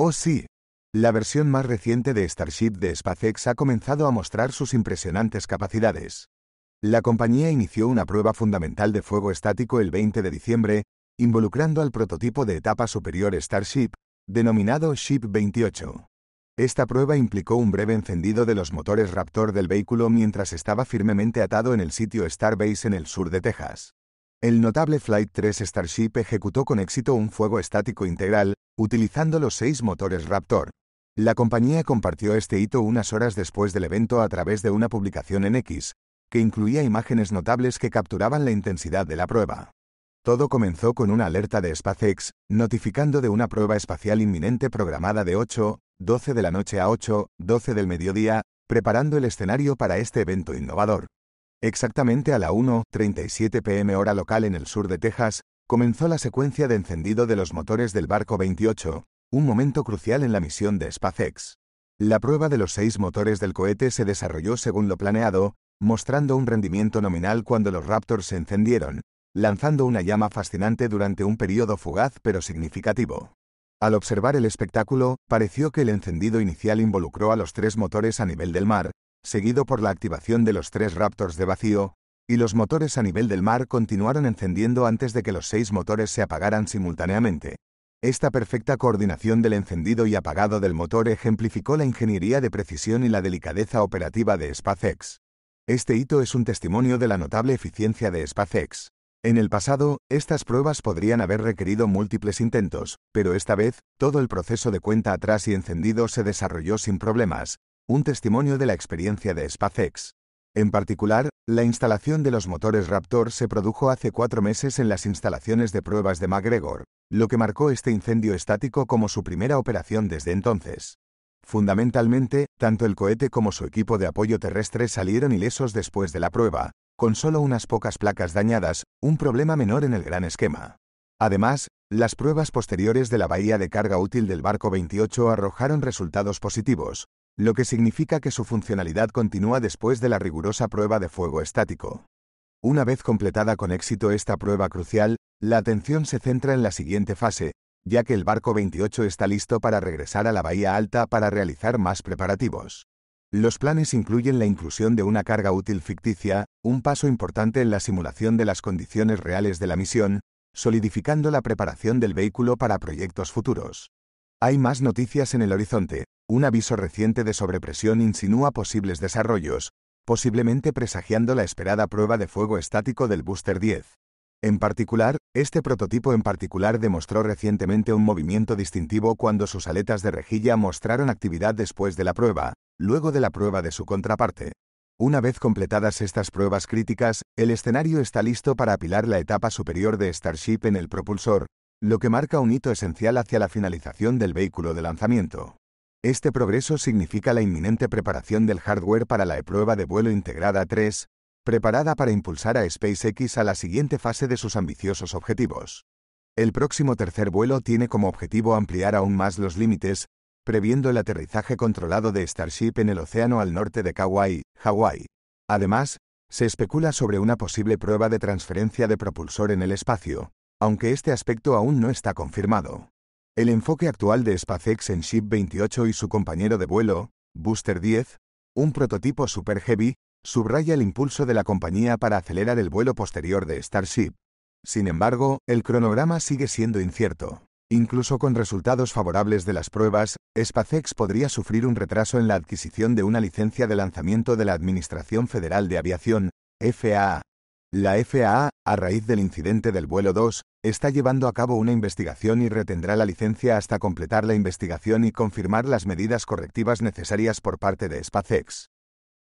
Oh sí. La versión más reciente de Starship de SpaceX ha comenzado a mostrar sus impresionantes capacidades. La compañía inició una prueba fundamental de fuego estático el 20 de diciembre, involucrando al prototipo de etapa superior Starship, denominado Ship 28. Esta prueba implicó un breve encendido de los motores Raptor del vehículo mientras estaba firmemente atado en el sitio Starbase en el sur de Texas. El notable Flight 3 Starship ejecutó con éxito un fuego estático integral, utilizando los seis motores Raptor. La compañía compartió este hito unas horas después del evento a través de una publicación en X, que incluía imágenes notables que capturaban la intensidad de la prueba. Todo comenzó con una alerta de SpaceX, notificando de una prueba espacial inminente programada de 8, 12 de la noche a 8, 12 del mediodía, preparando el escenario para este evento innovador. Exactamente a la 1.37 pm hora local en el sur de Texas, comenzó la secuencia de encendido de los motores del barco 28, un momento crucial en la misión de SpaceX. La prueba de los seis motores del cohete se desarrolló según lo planeado, mostrando un rendimiento nominal cuando los Raptors se encendieron, lanzando una llama fascinante durante un periodo fugaz pero significativo. Al observar el espectáculo, pareció que el encendido inicial involucró a los tres motores a nivel del mar, seguido por la activación de los tres Raptors de vacío, y los motores a nivel del mar continuaron encendiendo antes de que los seis motores se apagaran simultáneamente. Esta perfecta coordinación del encendido y apagado del motor ejemplificó la ingeniería de precisión y la delicadeza operativa de SpaceX. Este hito es un testimonio de la notable eficiencia de SpaceX. En el pasado, estas pruebas podrían haber requerido múltiples intentos, pero esta vez, todo el proceso de cuenta atrás y encendido se desarrolló sin problemas, un testimonio de la experiencia de SpaceX. En particular, la instalación de los motores Raptor se produjo hace cuatro meses en las instalaciones de pruebas de McGregor, lo que marcó este incendio estático como su primera operación desde entonces. Fundamentalmente, tanto el cohete como su equipo de apoyo terrestre salieron ilesos después de la prueba, con solo unas pocas placas dañadas, un problema menor en el gran esquema. Además, las pruebas posteriores de la bahía de carga útil del barco 28 arrojaron resultados positivos, lo que significa que su funcionalidad continúa después de la rigurosa prueba de fuego estático. Una vez completada con éxito esta prueba crucial, la atención se centra en la siguiente fase, ya que el barco 28 está listo para regresar a la Bahía Alta para realizar más preparativos. Los planes incluyen la inclusión de una carga útil ficticia, un paso importante en la simulación de las condiciones reales de la misión, solidificando la preparación del vehículo para proyectos futuros. Hay más noticias en el horizonte, un aviso reciente de sobrepresión insinúa posibles desarrollos, posiblemente presagiando la esperada prueba de fuego estático del Booster 10. En particular, este prototipo en particular demostró recientemente un movimiento distintivo cuando sus aletas de rejilla mostraron actividad después de la prueba, luego de la prueba de su contraparte. Una vez completadas estas pruebas críticas, el escenario está listo para apilar la etapa superior de Starship en el propulsor, lo que marca un hito esencial hacia la finalización del vehículo de lanzamiento. Este progreso significa la inminente preparación del hardware para la prueba de vuelo integrada 3, preparada para impulsar a SpaceX a la siguiente fase de sus ambiciosos objetivos. El próximo tercer vuelo tiene como objetivo ampliar aún más los límites, previendo el aterrizaje controlado de Starship en el océano al norte de Kauai, Hawái. Además, se especula sobre una posible prueba de transferencia de propulsor en el espacio, aunque este aspecto aún no está confirmado. El enfoque actual de SpaceX en Ship 28 y su compañero de vuelo, Booster 10, un prototipo Super Heavy, subraya el impulso de la compañía para acelerar el vuelo posterior de Starship. Sin embargo, el cronograma sigue siendo incierto. Incluso con resultados favorables de las pruebas, SpaceX podría sufrir un retraso en la adquisición de una licencia de lanzamiento de la Administración Federal de Aviación, FAA, la FAA, a raíz del incidente del vuelo 2, está llevando a cabo una investigación y retendrá la licencia hasta completar la investigación y confirmar las medidas correctivas necesarias por parte de SpaceX.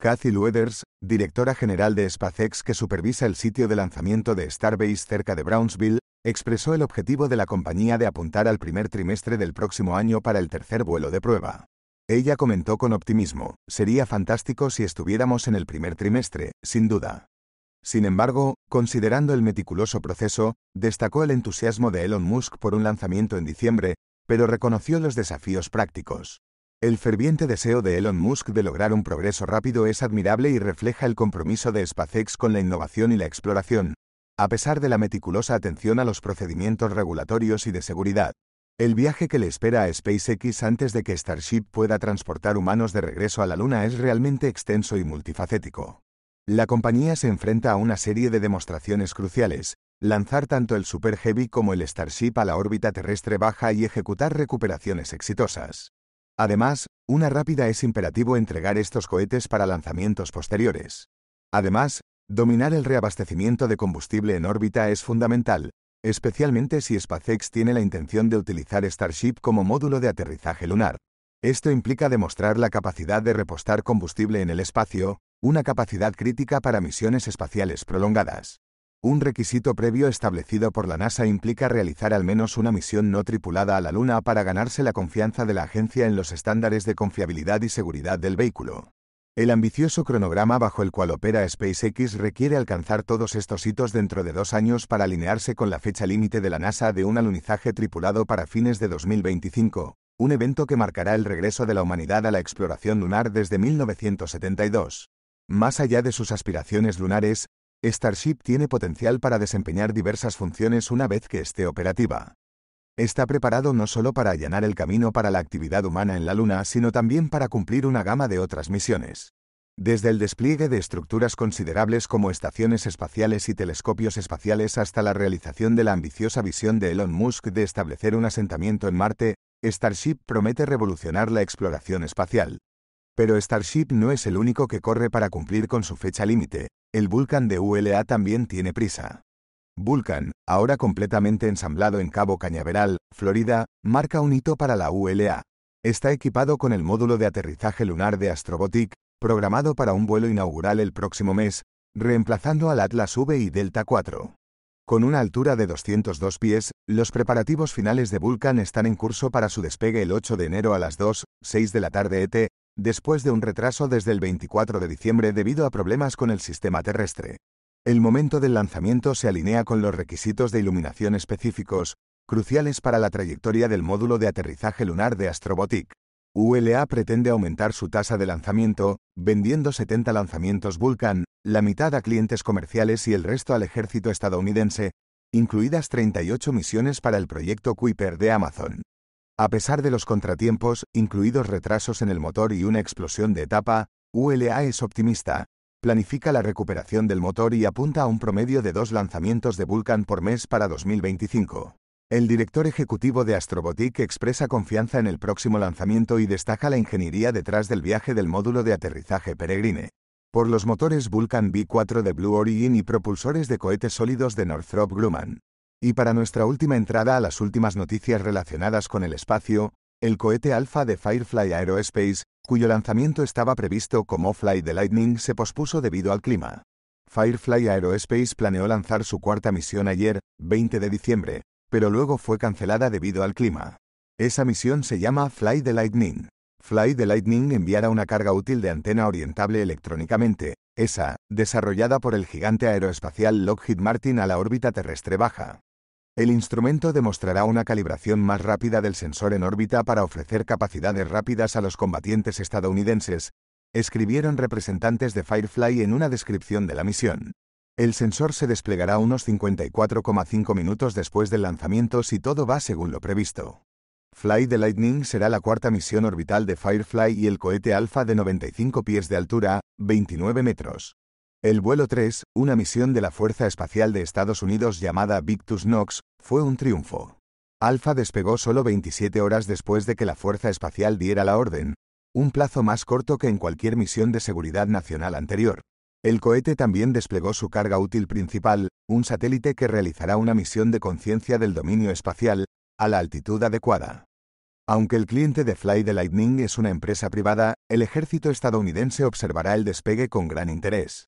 Kathy Lueders, directora general de SpaceX que supervisa el sitio de lanzamiento de Starbase cerca de Brownsville, expresó el objetivo de la compañía de apuntar al primer trimestre del próximo año para el tercer vuelo de prueba. Ella comentó con optimismo, sería fantástico si estuviéramos en el primer trimestre, sin duda. Sin embargo, considerando el meticuloso proceso, destacó el entusiasmo de Elon Musk por un lanzamiento en diciembre, pero reconoció los desafíos prácticos. El ferviente deseo de Elon Musk de lograr un progreso rápido es admirable y refleja el compromiso de SpaceX con la innovación y la exploración, a pesar de la meticulosa atención a los procedimientos regulatorios y de seguridad. El viaje que le espera a SpaceX antes de que Starship pueda transportar humanos de regreso a la Luna es realmente extenso y multifacético. La compañía se enfrenta a una serie de demostraciones cruciales, lanzar tanto el Super Heavy como el Starship a la órbita terrestre baja y ejecutar recuperaciones exitosas. Además, una rápida es imperativo entregar estos cohetes para lanzamientos posteriores. Además, dominar el reabastecimiento de combustible en órbita es fundamental, especialmente si SpaceX tiene la intención de utilizar Starship como módulo de aterrizaje lunar. Esto implica demostrar la capacidad de repostar combustible en el espacio, una capacidad crítica para misiones espaciales prolongadas. Un requisito previo establecido por la NASA implica realizar al menos una misión no tripulada a la Luna para ganarse la confianza de la agencia en los estándares de confiabilidad y seguridad del vehículo. El ambicioso cronograma bajo el cual opera SpaceX requiere alcanzar todos estos hitos dentro de dos años para alinearse con la fecha límite de la NASA de un alunizaje tripulado para fines de 2025, un evento que marcará el regreso de la humanidad a la exploración lunar desde 1972. Más allá de sus aspiraciones lunares, Starship tiene potencial para desempeñar diversas funciones una vez que esté operativa. Está preparado no solo para allanar el camino para la actividad humana en la Luna, sino también para cumplir una gama de otras misiones. Desde el despliegue de estructuras considerables como estaciones espaciales y telescopios espaciales hasta la realización de la ambiciosa visión de Elon Musk de establecer un asentamiento en Marte, Starship promete revolucionar la exploración espacial. Pero Starship no es el único que corre para cumplir con su fecha límite, el Vulcan de ULA también tiene prisa. Vulcan, ahora completamente ensamblado en Cabo Cañaveral, Florida, marca un hito para la ULA. Está equipado con el módulo de aterrizaje lunar de Astrobotic, programado para un vuelo inaugural el próximo mes, reemplazando al Atlas V y Delta 4. Con una altura de 202 pies, los preparativos finales de Vulcan están en curso para su despegue el 8 de enero a las 2, 6 de la tarde ET, después de un retraso desde el 24 de diciembre debido a problemas con el sistema terrestre. El momento del lanzamiento se alinea con los requisitos de iluminación específicos, cruciales para la trayectoria del módulo de aterrizaje lunar de Astrobotic. ULA pretende aumentar su tasa de lanzamiento, vendiendo 70 lanzamientos Vulcan, la mitad a clientes comerciales y el resto al ejército estadounidense, incluidas 38 misiones para el proyecto Kuiper de Amazon. A pesar de los contratiempos, incluidos retrasos en el motor y una explosión de etapa, ULA es optimista, planifica la recuperación del motor y apunta a un promedio de dos lanzamientos de Vulcan por mes para 2025. El director ejecutivo de Astrobotic expresa confianza en el próximo lanzamiento y destaca la ingeniería detrás del viaje del módulo de aterrizaje Peregrine. Por los motores Vulcan V4 de Blue Origin y propulsores de cohetes sólidos de Northrop Grumman. Y para nuestra última entrada a las últimas noticias relacionadas con el espacio, el cohete alfa de Firefly Aerospace, cuyo lanzamiento estaba previsto como Fly the Lightning, se pospuso debido al clima. Firefly Aerospace planeó lanzar su cuarta misión ayer, 20 de diciembre, pero luego fue cancelada debido al clima. Esa misión se llama Fly the Lightning. Fly the Lightning enviará una carga útil de antena orientable electrónicamente, ESA, desarrollada por el gigante aeroespacial Lockheed Martin a la órbita terrestre baja. El instrumento demostrará una calibración más rápida del sensor en órbita para ofrecer capacidades rápidas a los combatientes estadounidenses, escribieron representantes de Firefly en una descripción de la misión. El sensor se desplegará unos 54,5 minutos después del lanzamiento si todo va según lo previsto. Fly the Lightning será la cuarta misión orbital de Firefly y el cohete Alpha de 95 pies de altura, 29 metros. El vuelo 3, una misión de la Fuerza Espacial de Estados Unidos llamada Victus Knox. Fue un triunfo. Alfa despegó solo 27 horas después de que la Fuerza Espacial diera la orden, un plazo más corto que en cualquier misión de seguridad nacional anterior. El cohete también desplegó su carga útil principal, un satélite que realizará una misión de conciencia del dominio espacial, a la altitud adecuada. Aunque el cliente de Fly the Lightning es una empresa privada, el ejército estadounidense observará el despegue con gran interés.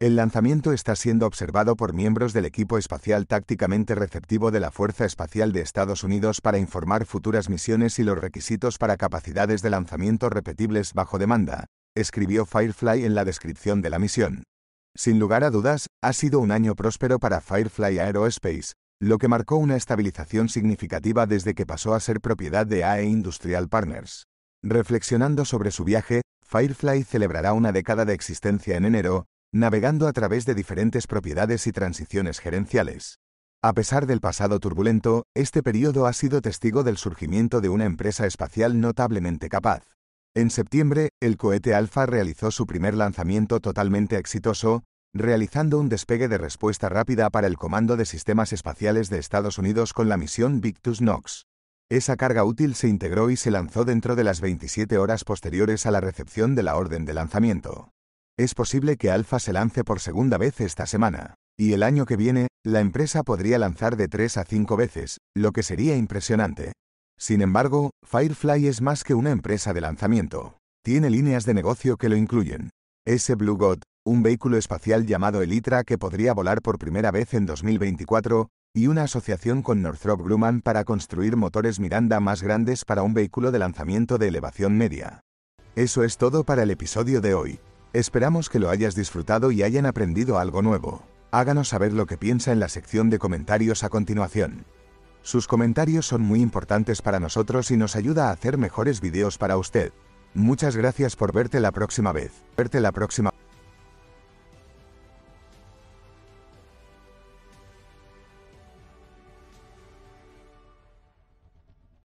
El lanzamiento está siendo observado por miembros del equipo espacial tácticamente receptivo de la Fuerza Espacial de Estados Unidos para informar futuras misiones y los requisitos para capacidades de lanzamiento repetibles bajo demanda, escribió Firefly en la descripción de la misión. Sin lugar a dudas, ha sido un año próspero para Firefly Aerospace, lo que marcó una estabilización significativa desde que pasó a ser propiedad de AE Industrial Partners. Reflexionando sobre su viaje, Firefly celebrará una década de existencia en enero, navegando a través de diferentes propiedades y transiciones gerenciales. A pesar del pasado turbulento, este periodo ha sido testigo del surgimiento de una empresa espacial notablemente capaz. En septiembre, el cohete Alpha realizó su primer lanzamiento totalmente exitoso, realizando un despegue de respuesta rápida para el Comando de Sistemas Espaciales de Estados Unidos con la misión Victus Nox. Esa carga útil se integró y se lanzó dentro de las 27 horas posteriores a la recepción de la orden de lanzamiento. Es posible que Alfa se lance por segunda vez esta semana, y el año que viene, la empresa podría lanzar de 3 a 5 veces, lo que sería impresionante. Sin embargo, Firefly es más que una empresa de lanzamiento. Tiene líneas de negocio que lo incluyen. Ese Blue God, un vehículo espacial llamado Elitra que podría volar por primera vez en 2024, y una asociación con Northrop Grumman para construir motores Miranda más grandes para un vehículo de lanzamiento de elevación media. Eso es todo para el episodio de hoy. Esperamos que lo hayas disfrutado y hayan aprendido algo nuevo. Háganos saber lo que piensa en la sección de comentarios a continuación. Sus comentarios son muy importantes para nosotros y nos ayuda a hacer mejores videos para usted. Muchas gracias por verte la próxima vez. Verte la próxima